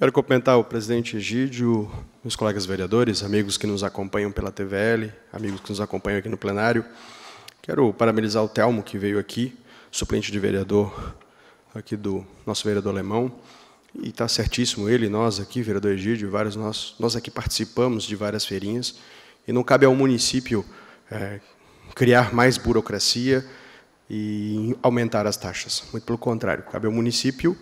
Quero cumprimentar o presidente Egídio, meus colegas vereadores, amigos que nos acompanham pela TVL, amigos que nos acompanham aqui no plenário. Quero parabenizar o Telmo, que veio aqui, suplente de vereador aqui do nosso vereador alemão. E está certíssimo ele, nós aqui, vereador Egídio, vários nós, nós aqui participamos de várias feirinhas. E não cabe ao município é, criar mais burocracia e aumentar as taxas. Muito pelo contrário, cabe ao município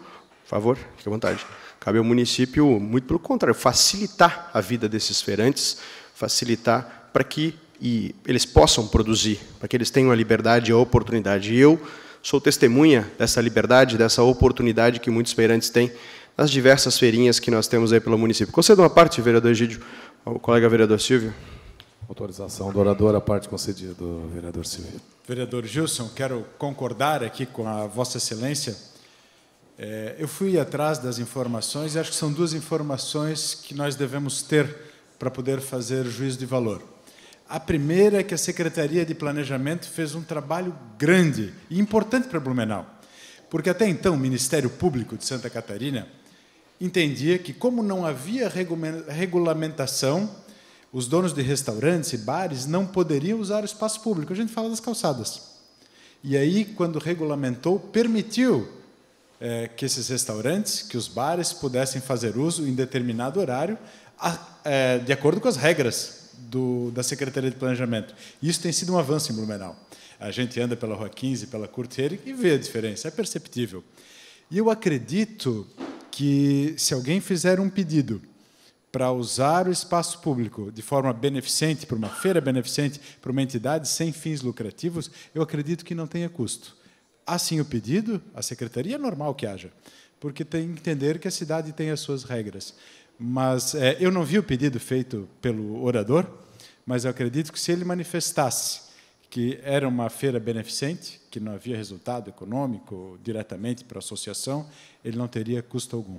por favor, fique à vontade. Cabe ao município, muito pelo contrário, facilitar a vida desses feirantes, facilitar para que e eles possam produzir, para que eles tenham a liberdade e a oportunidade. E eu sou testemunha dessa liberdade, dessa oportunidade que muitos feirantes têm nas diversas feirinhas que nós temos aí pelo município. Conceda uma parte, vereador Egídio, ao colega vereador Silvio. Autorização do orador, a parte concedida, vereador Silvio. Vereador Gilson, quero concordar aqui com a Vossa Excelência é, eu fui atrás das informações e acho que são duas informações que nós devemos ter para poder fazer juízo de valor. A primeira é que a Secretaria de Planejamento fez um trabalho grande e importante para Blumenau, porque até então o Ministério Público de Santa Catarina entendia que, como não havia regulamentação, os donos de restaurantes e bares não poderiam usar o espaço público. A gente fala das calçadas. E aí, quando regulamentou, permitiu é, que esses restaurantes, que os bares pudessem fazer uso em determinado horário, a, é, de acordo com as regras do, da Secretaria de Planejamento. Isso tem sido um avanço em Blumenau. A gente anda pela Rua 15, pela Kurt e vê a diferença, é perceptível. E eu acredito que, se alguém fizer um pedido para usar o espaço público de forma beneficente, para uma feira beneficente, para uma entidade sem fins lucrativos, eu acredito que não tenha custo assim o pedido, a secretaria é normal que haja, porque tem que entender que a cidade tem as suas regras. Mas é, eu não vi o pedido feito pelo orador, mas eu acredito que se ele manifestasse que era uma feira beneficente, que não havia resultado econômico diretamente para a associação, ele não teria custo algum.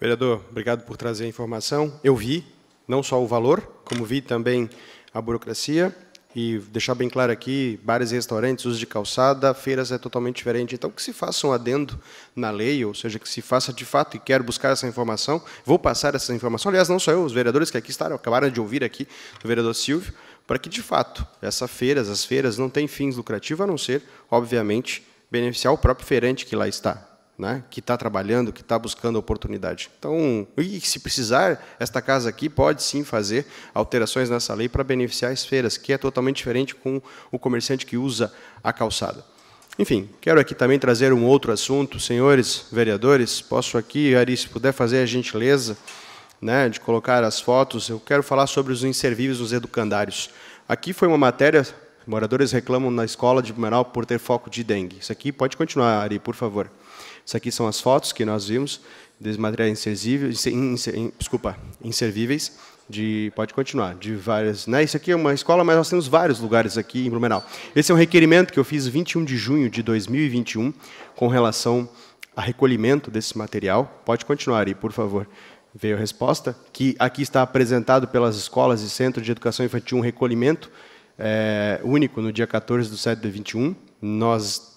Vereador, obrigado por trazer a informação. Eu vi não só o valor, como vi também a burocracia. E deixar bem claro aqui, bares e restaurantes, uso de calçada, feiras é totalmente diferente. Então, que se faça um adendo na lei, ou seja, que se faça de fato, e quero buscar essa informação, vou passar essa informação, aliás, não só eu, os vereadores que aqui estaram, acabaram de ouvir aqui, o vereador Silvio, para que, de fato, essas feiras, as feiras não têm fins lucrativos, a não ser, obviamente, beneficiar o próprio feirante que lá está né, que está trabalhando, que está buscando oportunidade. Então, se precisar, esta casa aqui pode sim fazer alterações nessa lei para beneficiar as feiras, que é totalmente diferente com o comerciante que usa a calçada. Enfim, quero aqui também trazer um outro assunto. Senhores vereadores, posso aqui, Ari, se puder fazer a gentileza né, de colocar as fotos, eu quero falar sobre os inservíveis nos educandários. Aqui foi uma matéria Moradores reclamam na escola de Brumeral por ter foco de dengue. Isso aqui pode continuar, Ari, por favor. Isso aqui são as fotos que nós vimos desses materiais inservíveis, inser, in, desculpa, inservíveis. De, pode continuar, de várias. Né? Isso aqui é uma escola, mas nós temos vários lugares aqui em Blumenau. Esse é um requerimento que eu fiz 21 de junho de 2021 com relação a recolhimento desse material. Pode continuar, Ari, por favor veio a resposta, que aqui está apresentado pelas escolas e centros de educação infantil um recolhimento é, único no dia 14 do 7 de 21. Nós,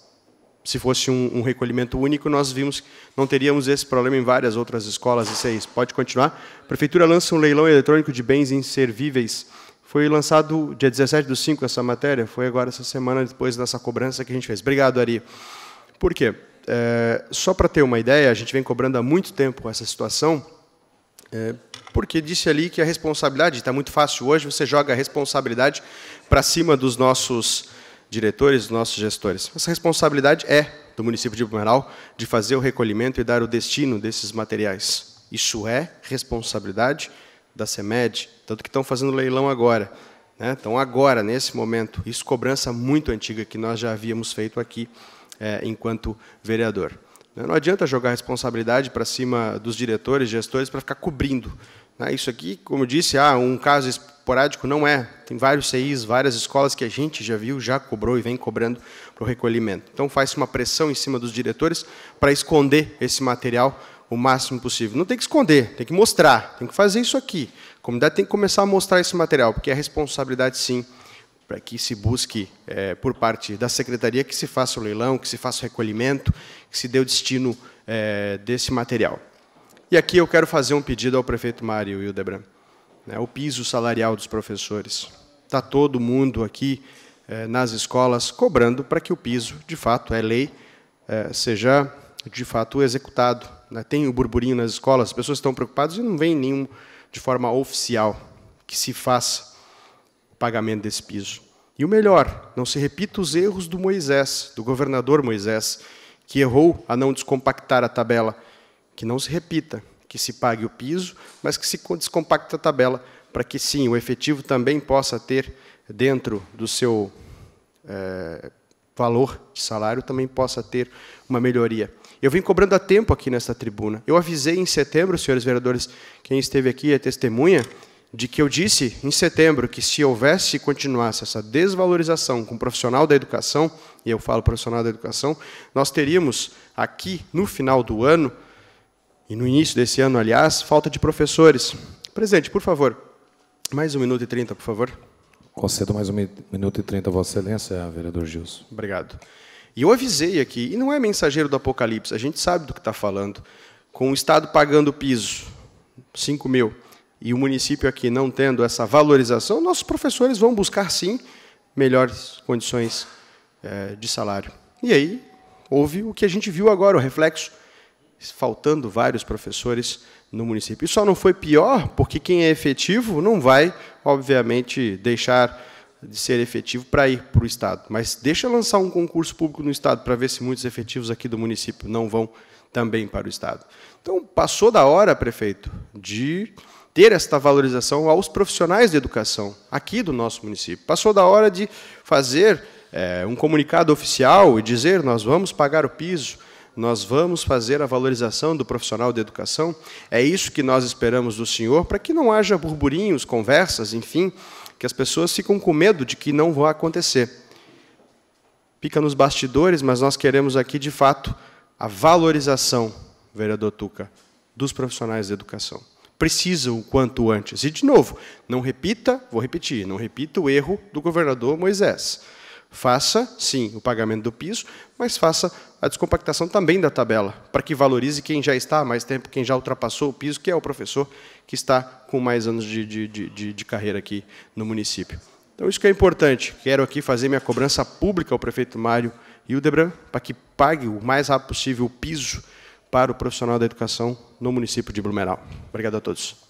se fosse um, um, recolhimento único, nós vimos que não teríamos esse problema em várias outras escolas e seis. Pode continuar. A Prefeitura lança um leilão eletrônico de bens inservíveis. Foi lançado dia 17 do 5 essa matéria, foi agora essa semana, depois dessa cobrança que a gente fez. Obrigado, Ari. Por quê? É, só para ter uma ideia, a gente vem cobrando há muito tempo essa situação, é, porque disse ali que a responsabilidade está muito fácil hoje, você joga a responsabilidade para cima dos nossos diretores, dos nossos gestores. Essa responsabilidade é do município de Blumenau de fazer o recolhimento e dar o destino desses materiais. Isso é responsabilidade da CEMED, tanto que estão fazendo leilão agora. Né? Então, agora, nesse momento, isso cobrança muito antiga que nós já havíamos feito aqui é, enquanto vereador. Né? Não adianta jogar responsabilidade para cima dos diretores, gestores, para ficar cobrindo. Né? Isso aqui, como eu disse, ah, um caso esporádico não é. Tem vários CIs, várias escolas que a gente já viu, já cobrou e vem cobrando para o recolhimento. Então faz uma pressão em cima dos diretores para esconder esse material o máximo possível. Não tem que esconder, tem que mostrar, tem que fazer isso aqui. A comunidade tem que começar a mostrar esse material, porque é responsabilidade, sim, para que se busque, é, por parte da secretaria, que se faça o leilão, que se faça o recolhimento, que se dê o destino é, desse material. E aqui eu quero fazer um pedido ao prefeito Mário Hildebrand. Né, o piso salarial dos professores. Está todo mundo aqui é, nas escolas cobrando para que o piso, de fato, é lei, é, seja, de fato, executado. Né, tem o burburinho nas escolas, as pessoas estão preocupadas e não vem nenhum, de forma oficial, que se faça pagamento desse piso. E o melhor, não se repita os erros do Moisés, do governador Moisés, que errou a não descompactar a tabela. Que não se repita, que se pague o piso, mas que se descompacte a tabela, para que sim, o efetivo também possa ter dentro do seu é, valor de salário, também possa ter uma melhoria. Eu vim cobrando há tempo aqui nesta tribuna. Eu avisei em setembro, senhores vereadores, quem esteve aqui é testemunha, de que eu disse em setembro que se houvesse e continuasse essa desvalorização com o profissional da educação, e eu falo profissional da educação, nós teríamos aqui no final do ano, e no início desse ano, aliás, falta de professores. Presidente, por favor, mais um minuto e trinta, por favor. Concedo mais um minuto e trinta, Vossa Excelência, vereador Gilson. Obrigado. E eu avisei aqui, e não é mensageiro do apocalipse, a gente sabe do que está falando, com o Estado pagando o piso, 5 mil e o município aqui não tendo essa valorização, nossos professores vão buscar, sim, melhores condições é, de salário. E aí houve o que a gente viu agora, o reflexo, faltando vários professores no município. E só não foi pior porque quem é efetivo não vai, obviamente, deixar de ser efetivo para ir para o Estado. Mas deixa lançar um concurso público no Estado para ver se muitos efetivos aqui do município não vão também para o Estado. Então, passou da hora, prefeito, de ter esta valorização aos profissionais de educação aqui do nosso município. Passou da hora de fazer é, um comunicado oficial e dizer: nós vamos pagar o piso, nós vamos fazer a valorização do profissional de educação. É isso que nós esperamos do senhor, para que não haja burburinhos, conversas, enfim, que as pessoas ficam com medo de que não vá acontecer. Fica nos bastidores, mas nós queremos aqui, de fato, a valorização, vereador Tuca, dos profissionais de educação precisa o quanto antes. E, de novo, não repita, vou repetir, não repita o erro do governador Moisés. Faça, sim, o pagamento do piso, mas faça a descompactação também da tabela, para que valorize quem já está há mais tempo, quem já ultrapassou o piso, que é o professor que está com mais anos de, de, de, de carreira aqui no município. Então, isso que é importante. Quero aqui fazer minha cobrança pública ao prefeito Mário Hildebrand, para que pague o mais rápido possível o piso para o profissional da educação no município de Blumenau. Obrigado a todos.